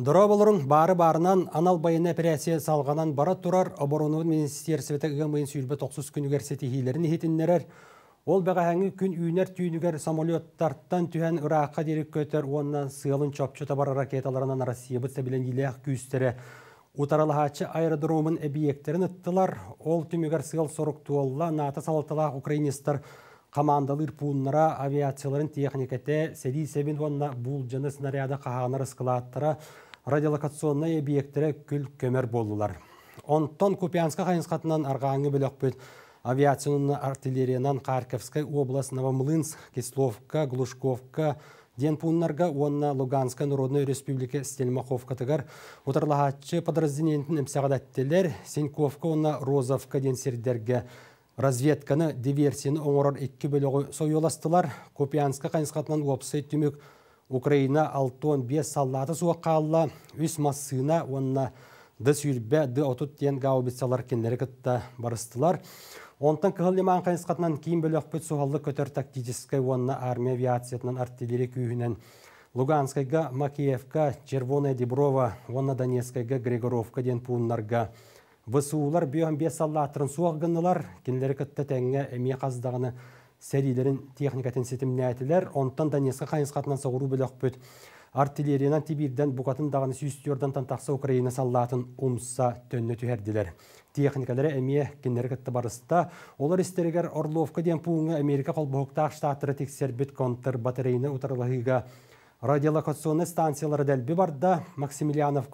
Дұра болырын бары барынан анал байына операция салғанан бара тұрар оборонуын министерсветі ғымын сүйілбі 90 күн университетихилерін етіндерер. Ол бәғәңі күн үйінер түйінігер самолеттарттан түйен ұраққа дерек көтер, оннан сығылын чопчута бар ракеталарынан арасия бұтса білен елек күйістері. Утаралахачы аэродромын әбиектерін ұттылар. Ол түмігер сығыл сұрық туолла, наты салтыла украинистар Қамандалы пуннара авиацияларын техникате сәдей сәбін онна бұл жаны снаряда қағаныр ұсқылаттыра радиолокационный объекттері күл көмір болулар. Онтон Купянска қайынсқатынан арғаңы бөліқпіл авиационны артиллериянан харьковская облас Новомлынск, Кисловка, Глушковка, Денпуннарға онна Луганска Народной Республика Стельмаховкатығар ұтарлағатшы подразделентін әмсәғадаттелер Сеньковка онына Розовка денсердерге разведканы диверсияны оңырар екі бөлігі сойоластылар Купянска қайынсқатынан опсы түмік Украина алтон бес саллаты суаққалла үс массына онна ды сүйілбе ды отут тен гаубицалар кенлері кітті барыстылар. Онтың кығыл лиман қатынан кейін бөлі өкпет суғалы көтер тактическай онна армия авиациятынан артиллерия күйінен Луганскайга Макеевка Червоная Деброва, онна Донецкайга Григоровка ден пуыннарға. всулар бүйен бес аллатырын суақ гынылар, кенлері тәңі қаздағыны сәрилерін техникатын сетімнәтілер, онтан да несқа қатынан соғыру білі бұд. Артиллерияна тибирден бұқатын дағыны сүйістіордан тантақсы Украина саллатын умса төнні түйерділер. Техникалары әме кеннері кітті барыста, олар істерігер Орловка ден пуыңы Америка қолбұғықта ақштатыры тексербет контр батарейні ұтарылығыға радиолокационы станциялары дәлбі барда Максимилианов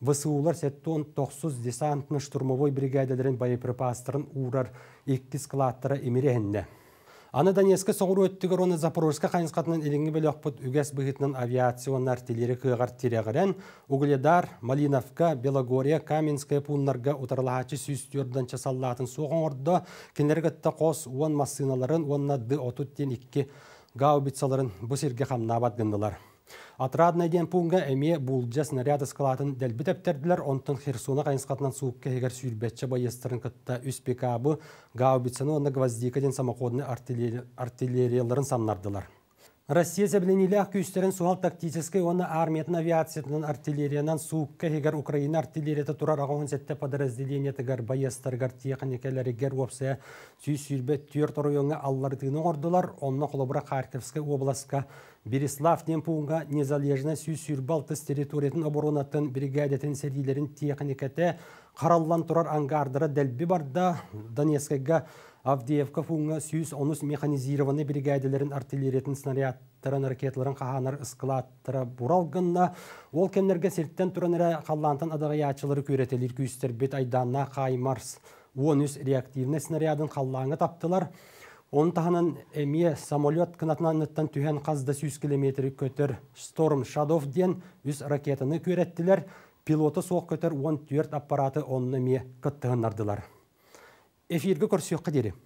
ВСУлар сеттон 9 десантны штурмовой бригадаларын боеприпастарын урар екті складтары емеренне. Аны Донецкі соғыру өттігір оны Запорожска қайынсқатынан еліңі бөлі оқпыт үгәс бұғытынан авиацион артилері кығар тирегірін, Угледар, Малиновка, Белогория, Каменская пунларға ұтарлағачы сүйістердің часаллағатын соғын орды, кенергітті қос уан массыналарын, уанна ды отуттен икки гаубицаларын бұсерге қамнабат Атырадын ден пунга әме булджа снаряды скалатын тәптерділер, онтын Херсона қайынсқатынан суық кәгер сүйірбәтчі байыстырын кытта үс пекабы гаубицаны оны гвоздикаден самоходны артиллерияларын самнардылар. Россия зәбленелі күйістерін суал тактической оны армиятын авиациятынан артиллериядан суыққа егер Украина артиллерияты тұрар ағауын сәтті подразделение тігір гар тиеқін екелері гер сүй-сүйлбе түйір тұруыңа аллардығының ордылар, онына қолыбыра Харьковская обласқа Береслав Темпуңға незалежна сүйлбе алтыс территориятын оборонатын бригадетін сәргейлерін тиеқін екеті қараллан тұрар аңғардыры дәлбі барда Донецкайға Авдеевка фуңы сүйіс онус механизированный бригадаларын артиллеретін снарядтарын ракетларын қағанар ысқылаттыры бұралғынна. Ол кемнерге серттен тұраныры қаллантан адағаячылары көретелер күйістер бет айданна қаймарс. 13 реактивный снарядын қаллаңы таптылар. Он тағынан әме самолет қынатынан түхен түйен қазда 100 километр көтір Storm Shadow ден үз ракетаны көреттілер. Пилоты соқ көтір 14 аппараты онны ме қыттығын ардылар эфирге көрсөккө дерем